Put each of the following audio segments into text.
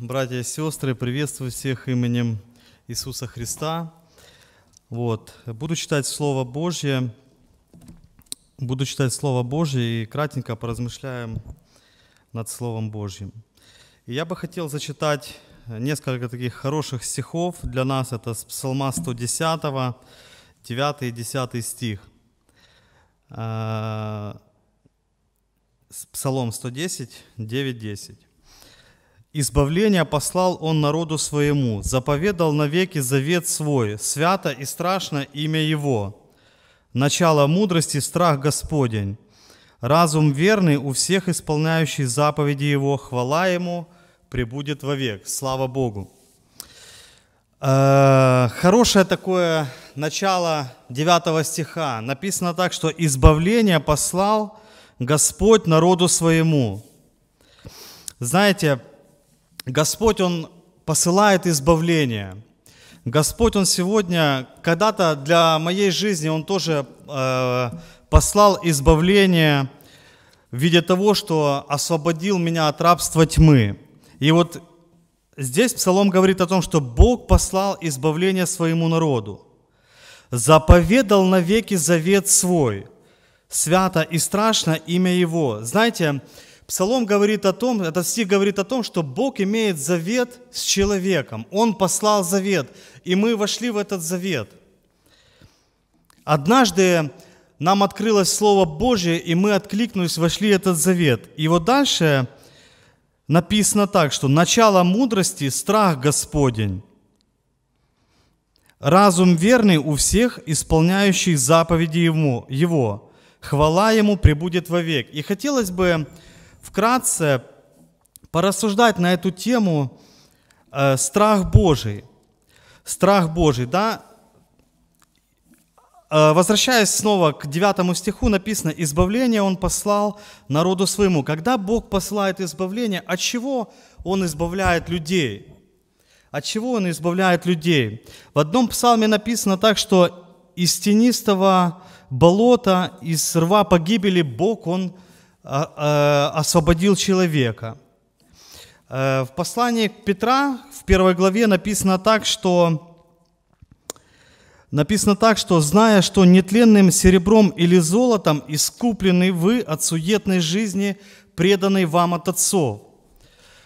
братья и сестры, приветствую всех именем Иисуса Христа. Вот. Буду читать Слово Божье, буду читать Слово Божье и кратенько поразмышляем над Словом Божьим. И я бы хотел зачитать несколько таких хороших стихов. Для нас это с Псалма 110, 9 и 10 стих. Э, Псалом 110, 9, 10. Избавление послал Он народу своему, заповедал навеки завет свой, свято и страшно имя Его. Начало мудрости – страх Господень. Разум верный у всех исполняющий заповеди Его, хвала Ему пребудет вовек. Слава Богу! Э, хорошее такое начало 9 стиха. Написано так, что «избавление послал Господь народу своему». Знаете, Господь, Он посылает избавление. Господь, Он сегодня, когда-то для моей жизни Он тоже э, послал избавление в виде того, что освободил меня от рабства тьмы. И вот здесь Псалом говорит о том, что Бог послал избавление своему народу. «Заповедал навеки завет свой, свято и страшно имя Его». Знаете, Псалом говорит о том, этот стих говорит о том, что Бог имеет завет с человеком. Он послал завет, и мы вошли в этот завет. Однажды нам открылось Слово Божье, и мы откликнулись, вошли в этот завет. И вот дальше написано так, что «начало мудрости – страх Господень, разум верный у всех, исполняющий заповеди ему, его. хвала Ему пребудет вовек». И хотелось бы вкратце порассуждать на эту тему э, страх Божий. Страх Божий, да? Э, возвращаясь снова к 9 стиху, написано, «Избавление Он послал народу своему». Когда Бог посылает избавление, от чего Он избавляет людей? От чего Он избавляет людей? В одном псалме написано так, что из тенистого болота, из рва погибели Бог, Он а, а, освободил человека. Э, в послании Петра в первой главе написано так, что Написано так, что «зная, что нетленным серебром или золотом искуплены вы от суетной жизни, преданной вам от отцов».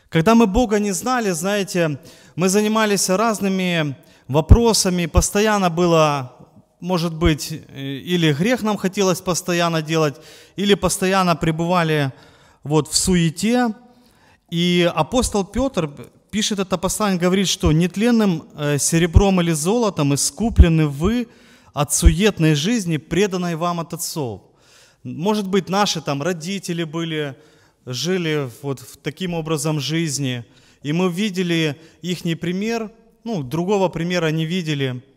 Когда мы Бога не знали, знаете, мы занимались разными вопросами, постоянно было может быть, э, или грех нам хотелось постоянно делать, или постоянно пребывали вот в суете. И апостол Петр пишет это послание, говорит, что нетленным э, серебром или золотом искуплены вы от суетной жизни, преданной вам от отцов. Может быть, наши там родители были, жили вот в таким образом жизни, и мы видели их пример, ну, другого примера не видели –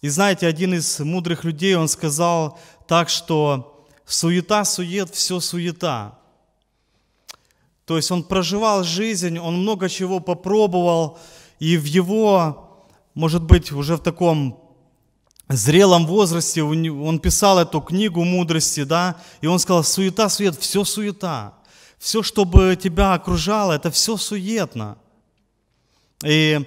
и знаете, один из мудрых людей, он сказал так, что суета-сует, все суета. То есть он проживал жизнь, он много чего попробовал, и в его, может быть, уже в таком зрелом возрасте, он писал эту книгу мудрости, да, и он сказал, суета-сует, все суета. Все, чтобы тебя окружало, это все суетно. И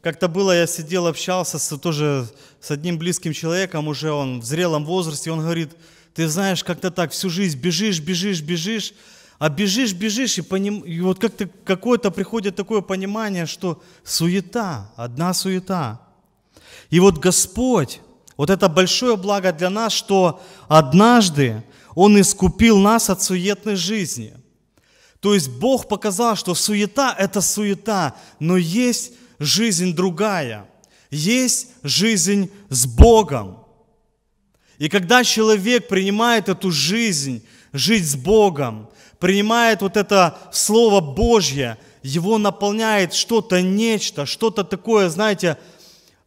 как-то было, я сидел, общался с, тоже с одним близким человеком, уже он в зрелом возрасте, он говорит, ты знаешь, как-то так всю жизнь бежишь, бежишь, бежишь, а бежишь, бежишь, и, поним... и вот как-то какое-то приходит такое понимание, что суета, одна суета. И вот Господь, вот это большое благо для нас, что однажды Он искупил нас от суетной жизни. То есть Бог показал, что суета – это суета, но есть жизнь другая – есть жизнь с Богом. И когда человек принимает эту жизнь, жить с Богом, принимает вот это Слово Божье, его наполняет что-то нечто, что-то такое, знаете,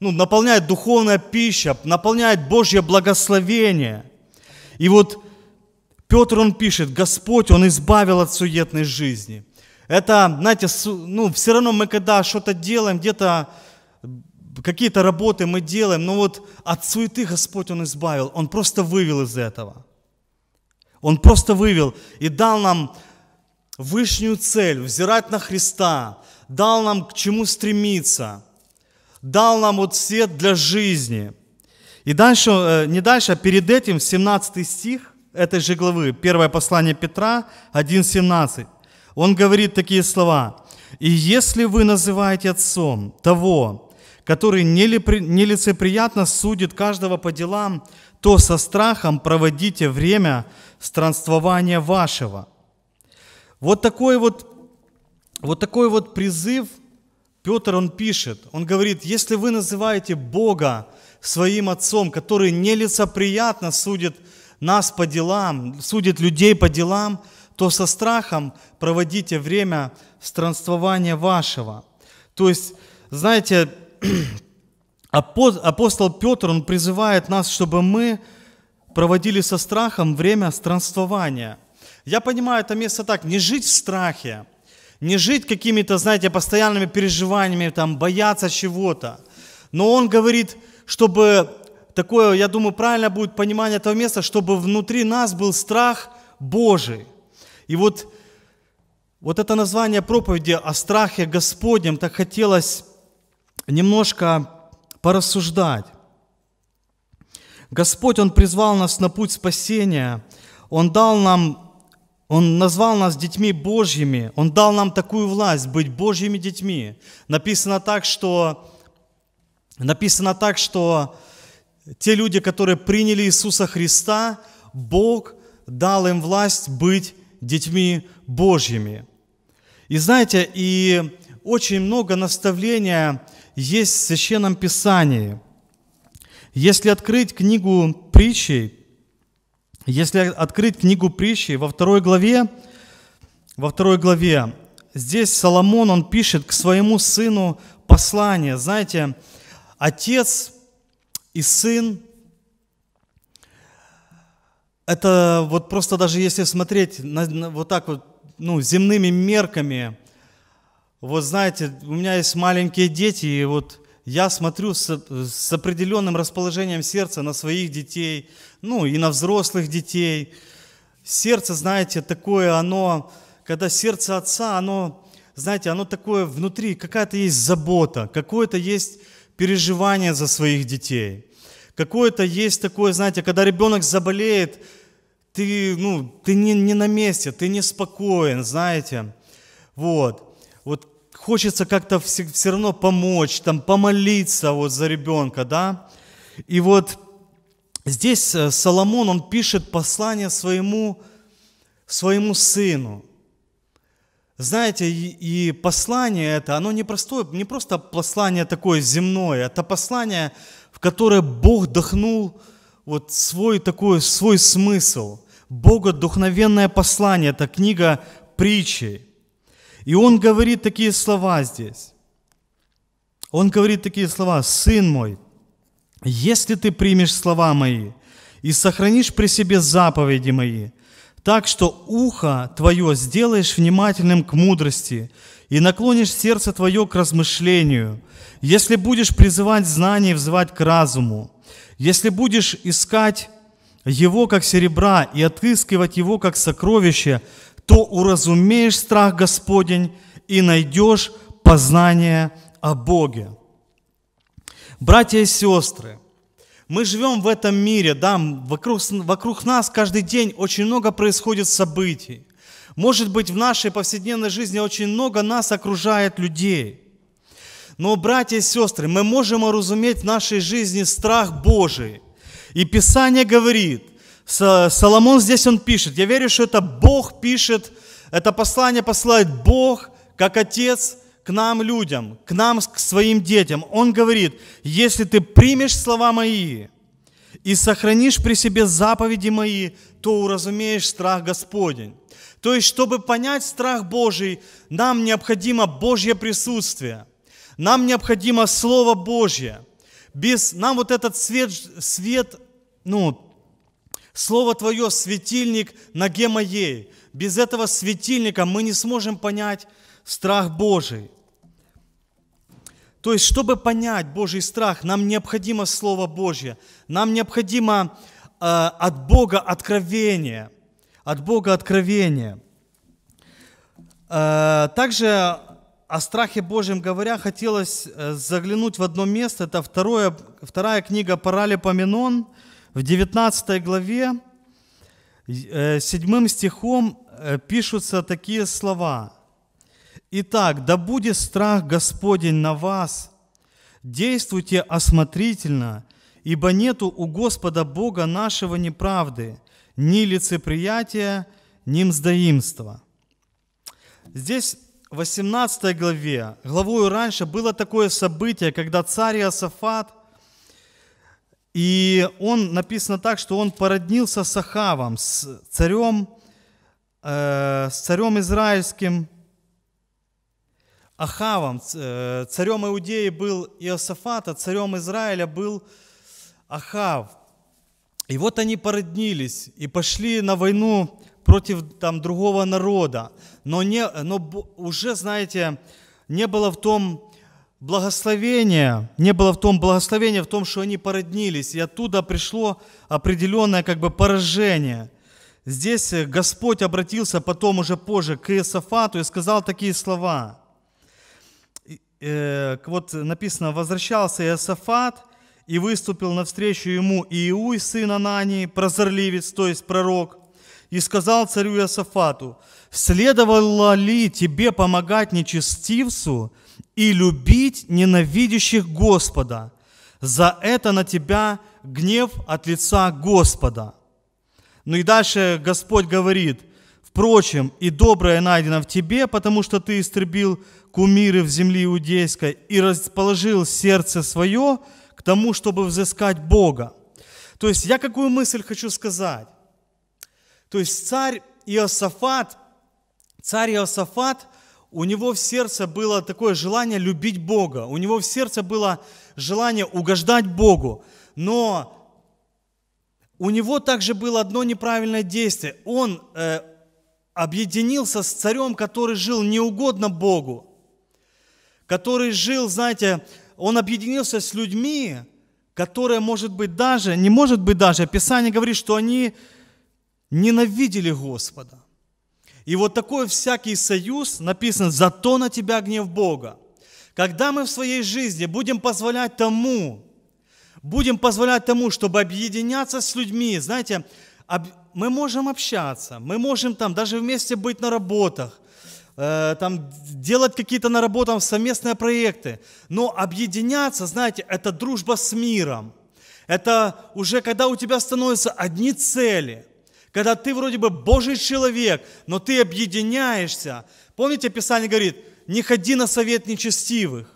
ну, наполняет духовная пища, наполняет Божье благословение. И вот Петр, он пишет, Господь, он избавил от суетной жизни. Это, знаете, ну, все равно мы когда что-то делаем, где-то какие-то работы мы делаем, но вот от суеты Господь Он избавил, Он просто вывел из этого. Он просто вывел и дал нам вышнюю цель, взирать на Христа, дал нам к чему стремиться, дал нам вот свет для жизни. И дальше, э, не дальше, а перед этим, 17 стих этой же главы, первое послание Петра, 1.17, он говорит такие слова. «И если вы называете отцом того, который нелицеприятно судит каждого по делам, то со страхом проводите время странствования вашего. Вот такой вот, вот такой вот призыв Петр, он пишет, он говорит, если вы называете Бога своим отцом, который нелицеприятно судит нас по делам, судит людей по делам, то со страхом проводите время странствования вашего. То есть, знаете, апостол Петр, он призывает нас, чтобы мы проводили со страхом время странствования. Я понимаю это место так, не жить в страхе, не жить какими-то, знаете, постоянными переживаниями, там, бояться чего-то. Но он говорит, чтобы такое, я думаю, правильно будет понимание этого места, чтобы внутри нас был страх Божий. И вот, вот это название проповеди о страхе Господнем так хотелось немножко порассуждать. Господь, Он призвал нас на путь спасения, Он дал нам, Он назвал нас детьми Божьими, Он дал нам такую власть быть Божьими детьми. Написано так, что, написано так, что те люди, которые приняли Иисуса Христа, Бог дал им власть быть детьми Божьими. И знаете, и очень много наставления – есть в Священном Писании. Если открыть книгу притчей, если открыть книгу притчей во второй главе, во второй главе, здесь Соломон, он пишет к своему сыну послание. Знаете, отец и сын, это вот просто даже если смотреть на, на, вот так вот, ну, земными мерками – вот знаете, у меня есть маленькие дети, и вот я смотрю с, с определенным расположением сердца на своих детей, ну и на взрослых детей. Сердце, знаете, такое, оно, когда сердце отца, оно, знаете, оно такое внутри, какая-то есть забота, какое-то есть переживание за своих детей. Какое-то есть такое, знаете, когда ребенок заболеет, ты, ну, ты не, не на месте, ты не спокоен, знаете. Вот хочется как-то все, все равно помочь, там, помолиться вот за ребенка, да. И вот здесь э, Соломон, он пишет послание своему, своему сыну. Знаете, и, послание это, оно не простое, не просто послание такое земное, это послание, в которое Бог вдохнул вот свой такой, свой смысл. Бога вдохновенное послание, это книга притчей. И он говорит такие слова здесь. Он говорит такие слова, «Сын мой, если ты примешь слова мои и сохранишь при себе заповеди мои, так что ухо твое сделаешь внимательным к мудрости и наклонишь сердце твое к размышлению, если будешь призывать знание и взывать к разуму, если будешь искать его как серебра и отыскивать его как сокровище, то уразумеешь страх Господень и найдешь познание о Боге. Братья и сестры, мы живем в этом мире, да, вокруг, вокруг нас каждый день очень много происходит событий. Может быть, в нашей повседневной жизни очень много нас окружает людей. Но, братья и сестры, мы можем уразуметь в нашей жизни страх Божий. И Писание говорит, Соломон здесь он пишет, я верю, что это Бог пишет, это послание посылает Бог, как Отец, к нам людям, к нам, к своим детям. Он говорит, если ты примешь слова мои и сохранишь при себе заповеди мои, то уразумеешь страх Господень. То есть, чтобы понять страх Божий, нам необходимо Божье присутствие. Нам необходимо Слово Божье. Без, нам вот этот свет, свет ну, Слово Твое – светильник ноге моей. Без этого светильника мы не сможем понять страх Божий. То есть, чтобы понять Божий страх, нам необходимо Слово Божье, нам необходимо э, от Бога откровение, от Бога откровение. Э, также о страхе Божьем говоря, хотелось э, заглянуть в одно место, это второе, вторая книга Паралипоменон, Паралипоменон, в 19 главе 7 э, стихом э, пишутся такие слова. «Итак, да будет страх Господень на вас, действуйте осмотрительно, ибо нету у Господа Бога нашего неправды, ни лицеприятия, ни мздоимства». Здесь в 18 главе, главою раньше, было такое событие, когда царь Иосафат – и он написано так, что он породнился с Ахавом, с царем, э, с царем израильским Ахавом. Э, царем Иудеи был Иосафат, а царем Израиля был Ахав. И вот они породнились и пошли на войну против там другого народа. Но, не, но уже, знаете, не было в том благословения, не было в том благословения, в том, что они породнились, и оттуда пришло определенное как бы поражение. Здесь Господь обратился потом уже позже к Иосафату и сказал такие слова. Э, вот написано, возвращался Иосафат и выступил навстречу ему Иуй, сын Анании, прозорливец, то есть пророк, и сказал царю Иосафату, «Следовало ли тебе помогать нечестивцу, и любить ненавидящих Господа. За это на тебя гнев от лица Господа». Ну и дальше Господь говорит, «Впрочем, и доброе найдено в тебе, потому что ты истребил кумиры в земле иудейской и расположил сердце свое к тому, чтобы взыскать Бога». То есть я какую мысль хочу сказать? То есть царь Иосафат, царь Иосафат – у него в сердце было такое желание любить Бога, у него в сердце было желание угождать Богу, но у него также было одно неправильное действие. Он э, объединился с царем, который жил неугодно Богу, который жил, знаете, он объединился с людьми, которые, может быть, даже, не может быть даже, Писание говорит, что они ненавидели Господа – и вот такой всякий союз написан «Зато на тебя гнев Бога». Когда мы в своей жизни будем позволять тому, будем позволять тому, чтобы объединяться с людьми, знаете, мы можем общаться, мы можем там даже вместе быть на работах, э, там делать какие-то на работах совместные проекты, но объединяться, знаете, это дружба с миром, это уже когда у тебя становятся одни цели – когда ты вроде бы Божий человек, но ты объединяешься. Помните, Писание говорит, не ходи на совет нечестивых.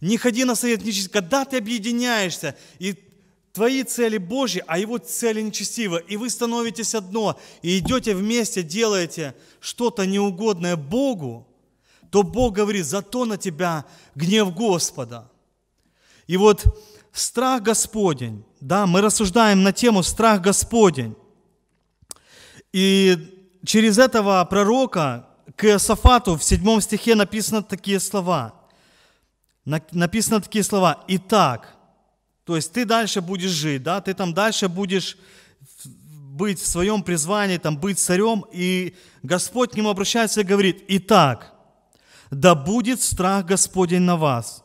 Не ходи на совет нечестивых. Когда ты объединяешься, и твои цели Божьи, а его цели нечестивы, и вы становитесь одно, и идете вместе, делаете что-то неугодное Богу, то Бог говорит, зато на тебя гнев Господа. И вот Страх Господень. Да, мы рассуждаем на тему страх Господень. И через этого пророка к Сафату в седьмом стихе написано такие слова. Написано такие слова. Итак, то есть ты дальше будешь жить, да, ты там дальше будешь быть в своем призвании, там быть царем, и Господь к нему обращается и говорит, «Итак, да будет страх Господень на вас,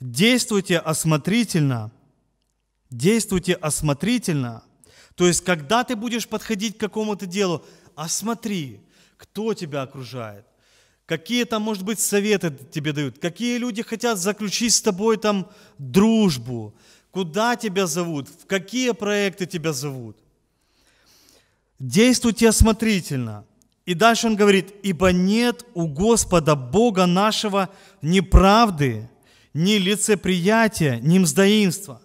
Действуйте осмотрительно. Действуйте осмотрительно. То есть, когда ты будешь подходить к какому-то делу, осмотри, кто тебя окружает. Какие там, может быть, советы тебе дают? Какие люди хотят заключить с тобой там дружбу? Куда тебя зовут? В какие проекты тебя зовут? Действуйте осмотрительно. И дальше он говорит, ибо нет у Господа Бога нашего неправды, ни лицеприятия, ни мздоимства.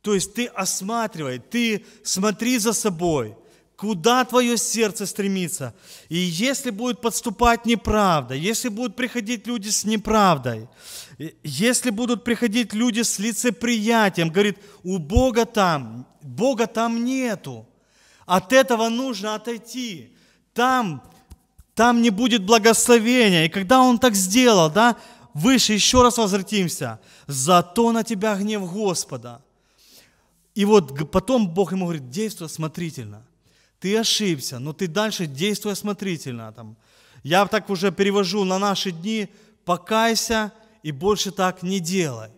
То есть ты осматривай, ты смотри за собой, куда твое сердце стремится. И если будет подступать неправда, если будут приходить люди с неправдой, если будут приходить люди с лицеприятием, говорит, у Бога там, Бога там нету. От этого нужно отойти. Там там не будет благословения. И когда он так сделал, да, выше, еще раз возвратимся. Зато на тебя гнев Господа. И вот потом Бог ему говорит, действуй осмотрительно. Ты ошибся, но ты дальше действуй осмотрительно. Там. Я так уже перевожу на наши дни, покайся и больше так не делай.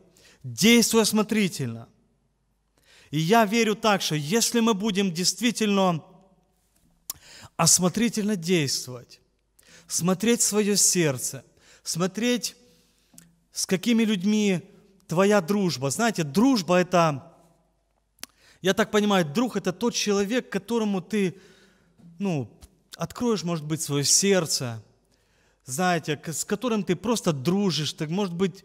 Действуй осмотрительно. И я верю так, что если мы будем действительно осмотрительно действовать, смотреть свое сердце, смотреть с какими людьми твоя дружба. Знаете, дружба – это, я так понимаю, друг – это тот человек, которому ты, ну, откроешь, может быть, свое сердце, знаете, с которым ты просто дружишь, так, может быть,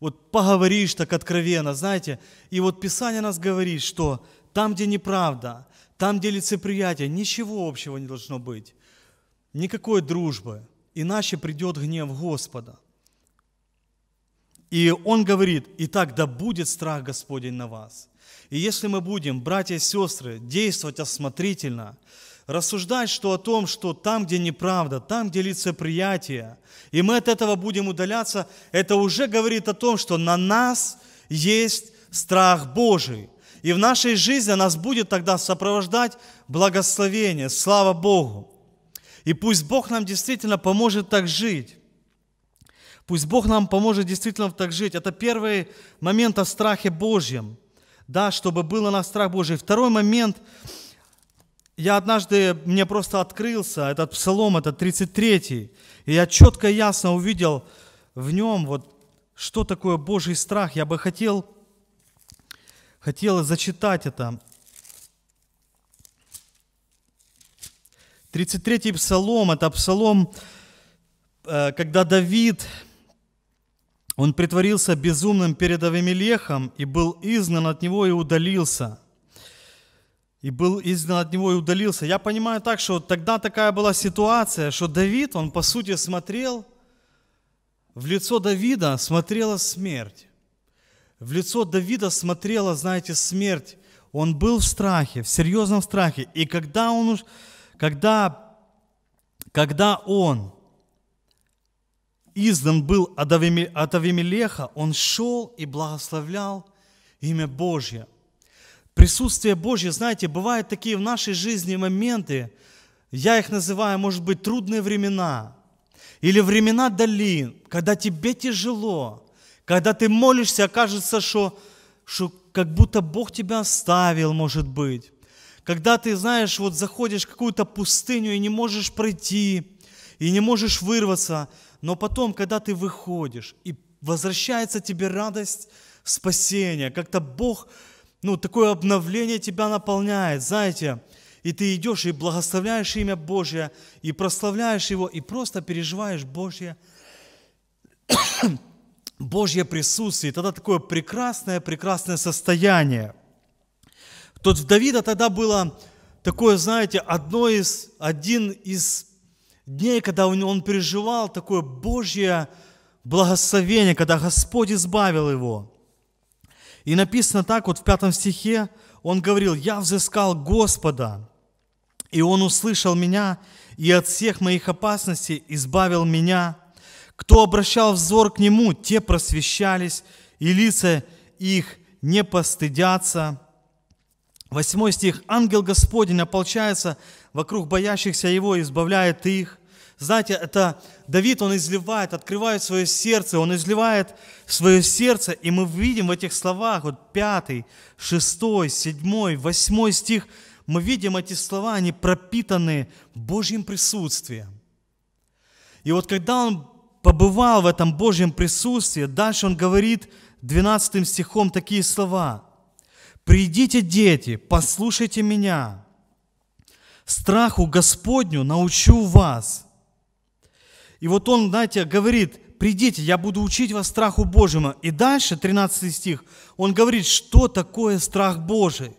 вот поговоришь так откровенно, знаете. И вот Писание нас говорит, что там, где неправда, там, где лицеприятие, ничего общего не должно быть, никакой дружбы, иначе придет гнев Господа – и он говорит, итак, да будет страх Господень на вас. И если мы будем, братья и сестры, действовать осмотрительно, рассуждать что о том, что там, где неправда, там, где лицеприятие, и мы от этого будем удаляться, это уже говорит о том, что на нас есть страх Божий. И в нашей жизни нас будет тогда сопровождать благословение, слава Богу. И пусть Бог нам действительно поможет так жить. Пусть Бог нам поможет действительно так жить. Это первый момент о страхе Божьем. Да, чтобы было на страх Божий. Второй момент, я однажды, мне просто открылся этот псалом, этот 33-й, и я четко и ясно увидел в нем, вот, что такое Божий страх. Я бы хотел, хотел зачитать это. 33-й псалом, это псалом, э, когда Давид он притворился безумным перед Авимелехом и был изгнан от него и удалился. И был изгнан от него и удалился. Я понимаю так, что тогда такая была ситуация, что Давид, он по сути смотрел, в лицо Давида смотрела смерть. В лицо Давида смотрела, знаете, смерть. Он был в страхе, в серьезном страхе. И когда он, когда, когда он издан был от Авимелеха, он шел и благословлял имя Божье. Присутствие Божье, знаете, бывают такие в нашей жизни моменты, я их называю, может быть, трудные времена или времена долин, когда тебе тяжело, когда ты молишься, а кажется, что, что как будто Бог тебя оставил, может быть. Когда ты, знаешь, вот заходишь в какую-то пустыню и не можешь пройти, и не можешь вырваться – но потом, когда ты выходишь, и возвращается тебе радость спасения, как-то Бог, ну, такое обновление тебя наполняет, знаете, и ты идешь и благословляешь имя Божье, и прославляешь Его, и просто переживаешь Божье, Божье присутствие. тогда такое прекрасное, прекрасное состояние. Тот в Давида тогда было такое, знаете, одно из, один из дней, когда он переживал такое Божье благословение, когда Господь избавил его. И написано так вот в пятом стихе, он говорил, «Я взыскал Господа, и Он услышал меня, и от всех моих опасностей избавил меня. Кто обращал взор к Нему, те просвещались, и лица их не постыдятся». Восьмой стих. «Ангел Господень ополчается вокруг боящихся Его, и избавляет их. Знаете, это Давид, он изливает, открывает свое сердце, он изливает свое сердце, и мы видим в этих словах, вот 5, 6, 7, 8 стих, мы видим эти слова, они пропитаны Божьим присутствием. И вот когда он побывал в этом Божьем присутствии, дальше он говорит 12 стихом такие слова. «Придите, дети, послушайте меня, страху Господню научу вас, и вот он, знаете, говорит, придите, я буду учить вас страху Божьему. И дальше, 13 стих, он говорит, что такое страх Божий.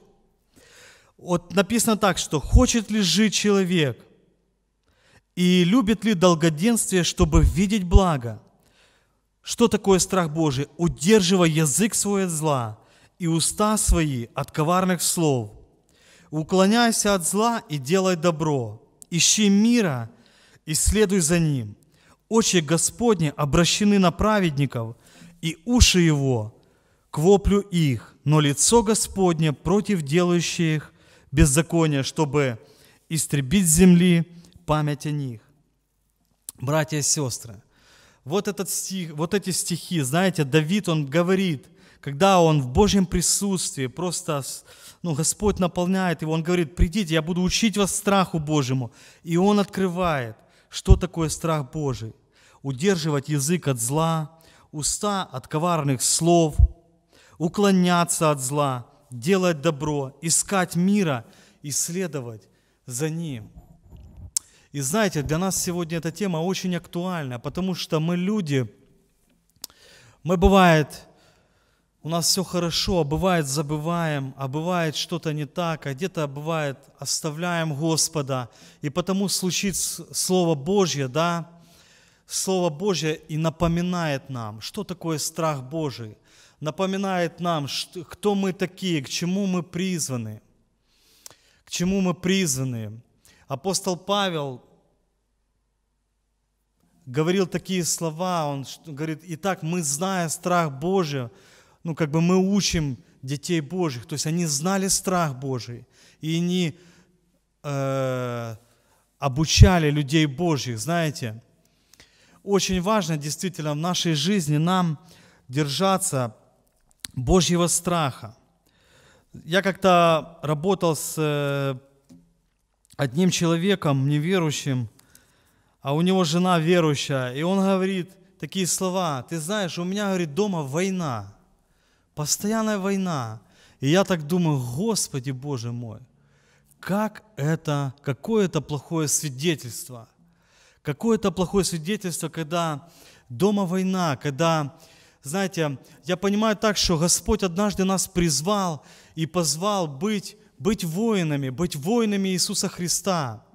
Вот написано так, что хочет ли жить человек и любит ли долгоденствие, чтобы видеть благо. Что такое страх Божий? Удерживая язык свой от зла и уста свои от коварных слов. Уклоняйся от зла и делай добро. Ищи мира и следуй за ним – очи Господни обращены на праведников, и уши Его к воплю их, но лицо Господне против делающих беззакония, чтобы истребить с земли память о них. Братья и сестры, вот, этот стих, вот эти стихи, знаете, Давид, он говорит, когда он в Божьем присутствии, просто ну, Господь наполняет его, он говорит, придите, я буду учить вас страху Божьему. И он открывает, что такое страх Божий удерживать язык от зла, уста от коварных слов, уклоняться от зла, делать добро, искать мира и следовать за ним. И знаете, для нас сегодня эта тема очень актуальна, потому что мы люди, мы бывает, у нас все хорошо, а бывает забываем, а бывает что-то не так, а где-то бывает оставляем Господа, и потому случится Слово Божье, да, Слово Божье и напоминает нам, что такое страх Божий, напоминает нам, кто мы такие, к чему мы призваны, к чему мы призваны. Апостол Павел говорил такие слова, он говорит, итак, мы, зная страх Божий, ну, как бы мы учим детей Божьих, то есть они знали страх Божий, и они э, обучали людей Божьих, знаете, очень важно действительно в нашей жизни нам держаться Божьего страха. Я как-то работал с э, одним человеком, неверующим, а у него жена верующая, и он говорит такие слова, ты знаешь, у меня, говорит, дома война, постоянная война. И я так думаю, Господи Боже мой, как это, какое это плохое свидетельство – Какое-то плохое свидетельство, когда дома война, когда, знаете, я понимаю так, что Господь однажды нас призвал и позвал быть, быть воинами, быть воинами Иисуса Христа.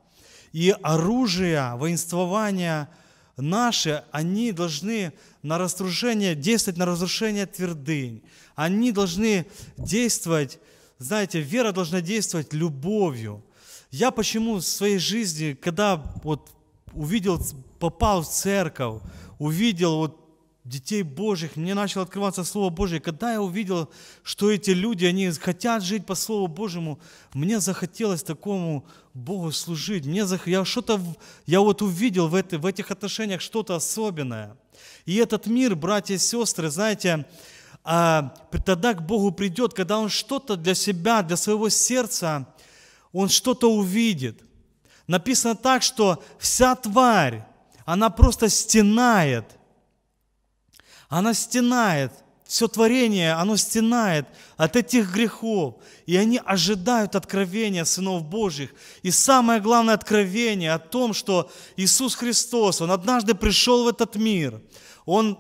И оружие, воинствование наши, они должны на разрушение, действовать на разрушение твердынь. Они должны действовать, знаете, вера должна действовать любовью. Я почему в своей жизни, когда вот увидел, попал в церковь, увидел вот детей Божьих, мне начало открываться Слово Божье. Когда я увидел, что эти люди, они хотят жить по Слову Божьему, мне захотелось такому Богу служить. Мне зах... Я что-то, я вот увидел в, этой в этих отношениях что-то особенное. И этот мир, братья и сестры, знаете, а, тогда к Богу придет, когда он что-то для себя, для своего сердца, он что-то увидит. Написано так, что вся тварь, она просто стенает. Она стенает. Все творение, оно стенает от этих грехов. И они ожидают откровения сынов Божьих. И самое главное откровение о том, что Иисус Христос, Он однажды пришел в этот мир. Он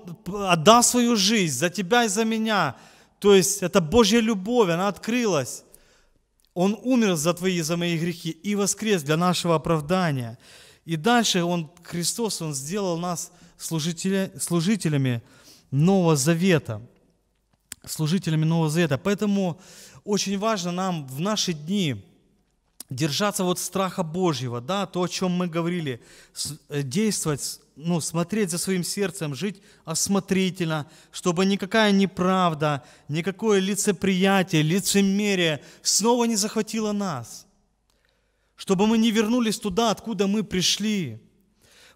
отдал свою жизнь за тебя и за меня. То есть это Божья любовь, она открылась. Он умер за твои, за мои грехи и воскрес для нашего оправдания. И дальше Он, Христос, Он сделал нас служителя, служителями Нового Завета. Служителями Нового Завета. Поэтому очень важно нам в наши дни – держаться вот страха Божьего, да, то, о чем мы говорили, э, действовать, ну, смотреть за своим сердцем, жить осмотрительно, чтобы никакая неправда, никакое лицеприятие, лицемерие снова не захватило нас, чтобы мы не вернулись туда, откуда мы пришли.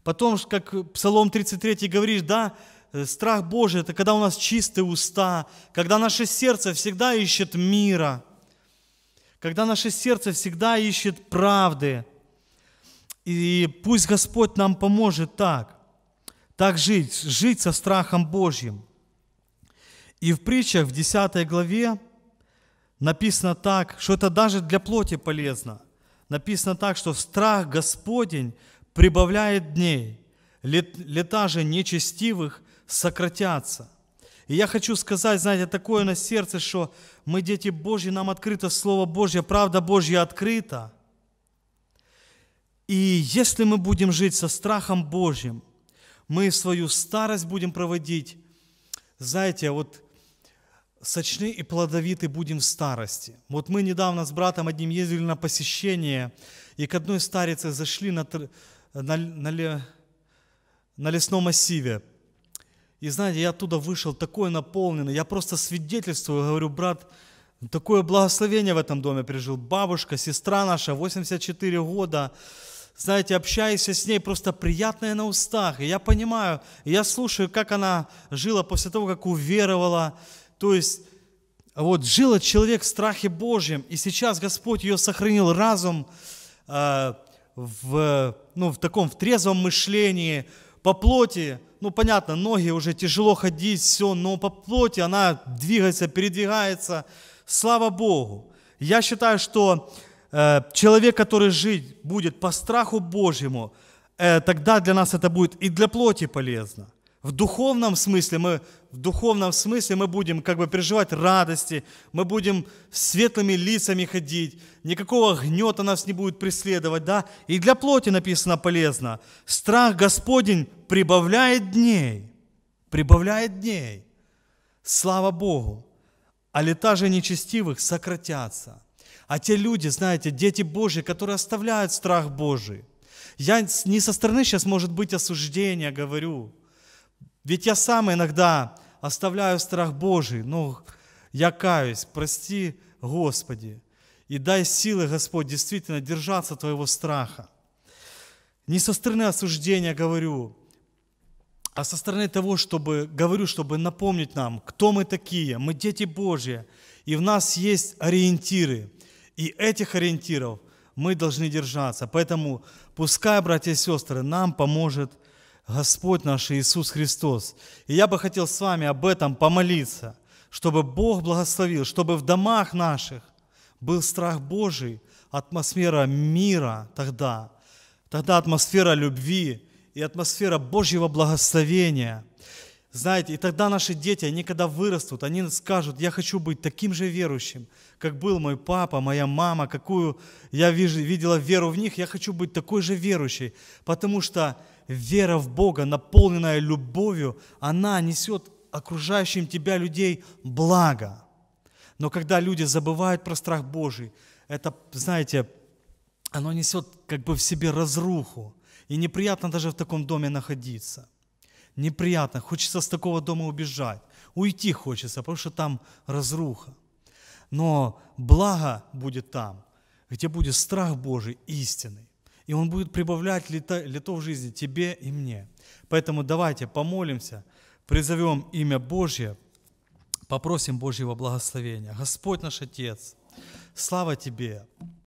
Потом, как Псалом 33 говорит, да, э, страх Божий – это когда у нас чистые уста, когда наше сердце всегда ищет мира – когда наше сердце всегда ищет правды. И пусть Господь нам поможет так, так жить, жить со страхом Божьим. И в притчах в 10 главе написано так, что это даже для плоти полезно. Написано так, что страх Господень прибавляет дней, лет, лета же нечестивых сократятся – и я хочу сказать, знаете, такое на сердце, что мы дети Божьи, нам открыто Слово Божье, правда Божья открыта. И если мы будем жить со страхом Божьим, мы свою старость будем проводить, знаете, вот сочны и плодовиты будем в старости. Вот мы недавно с братом одним ездили на посещение, и к одной старице зашли на, на, на, на лесном массиве, и знаете, я оттуда вышел такой наполненный. Я просто свидетельствую, говорю, брат, такое благословение в этом доме пережил. Бабушка, сестра наша, 84 года. Знаете, общаешься с ней, просто приятное на устах. И я понимаю, я слушаю, как она жила после того, как уверовала. То есть, вот, жила человек в страхе Божьем. И сейчас Господь ее сохранил разум э, в, ну, в таком в трезвом мышлении, по плоти, ну понятно, ноги уже тяжело ходить, все, но по плоти она двигается, передвигается. Слава Богу. Я считаю, что э, человек, который жить будет по страху Божьему, э, тогда для нас это будет и для плоти полезно. В духовном смысле мы в духовном смысле мы будем как бы переживать радости, мы будем светлыми лицами ходить, никакого гнета нас не будет преследовать, да? И для плоти написано полезно. Страх Господень прибавляет дней, прибавляет дней. Слава Богу! А лета же нечестивых сократятся. А те люди, знаете, дети Божьи, которые оставляют страх Божий. Я не со стороны сейчас, может быть, осуждения говорю – ведь я сам иногда оставляю страх Божий, но ну, я каюсь, прости, Господи, и дай силы, Господь, действительно держаться Твоего страха. Не со стороны осуждения говорю, а со стороны того, чтобы, говорю, чтобы напомнить нам, кто мы такие. Мы дети Божьи, и в нас есть ориентиры. И этих ориентиров мы должны держаться. Поэтому пускай, братья и сестры, нам поможет Господь наш Иисус Христос. И я бы хотел с вами об этом помолиться, чтобы Бог благословил, чтобы в домах наших был страх Божий, атмосфера мира тогда, тогда атмосфера любви и атмосфера Божьего благословения. Знаете, и тогда наши дети, они когда вырастут, они скажут, я хочу быть таким же верующим, как был мой папа, моя мама, какую я вижу, видела веру в них, я хочу быть такой же верующей, потому что вера в Бога, наполненная любовью, она несет окружающим тебя людей благо. Но когда люди забывают про страх Божий, это, знаете, оно несет как бы в себе разруху. И неприятно даже в таком доме находиться. Неприятно. Хочется с такого дома убежать. Уйти хочется, потому что там разруха. Но благо будет там, где будет страх Божий истинный и Он будет прибавлять лето, лето в жизни тебе и мне. Поэтому давайте помолимся, призовем имя Божье, попросим Божьего благословения. Господь наш Отец, слава Тебе,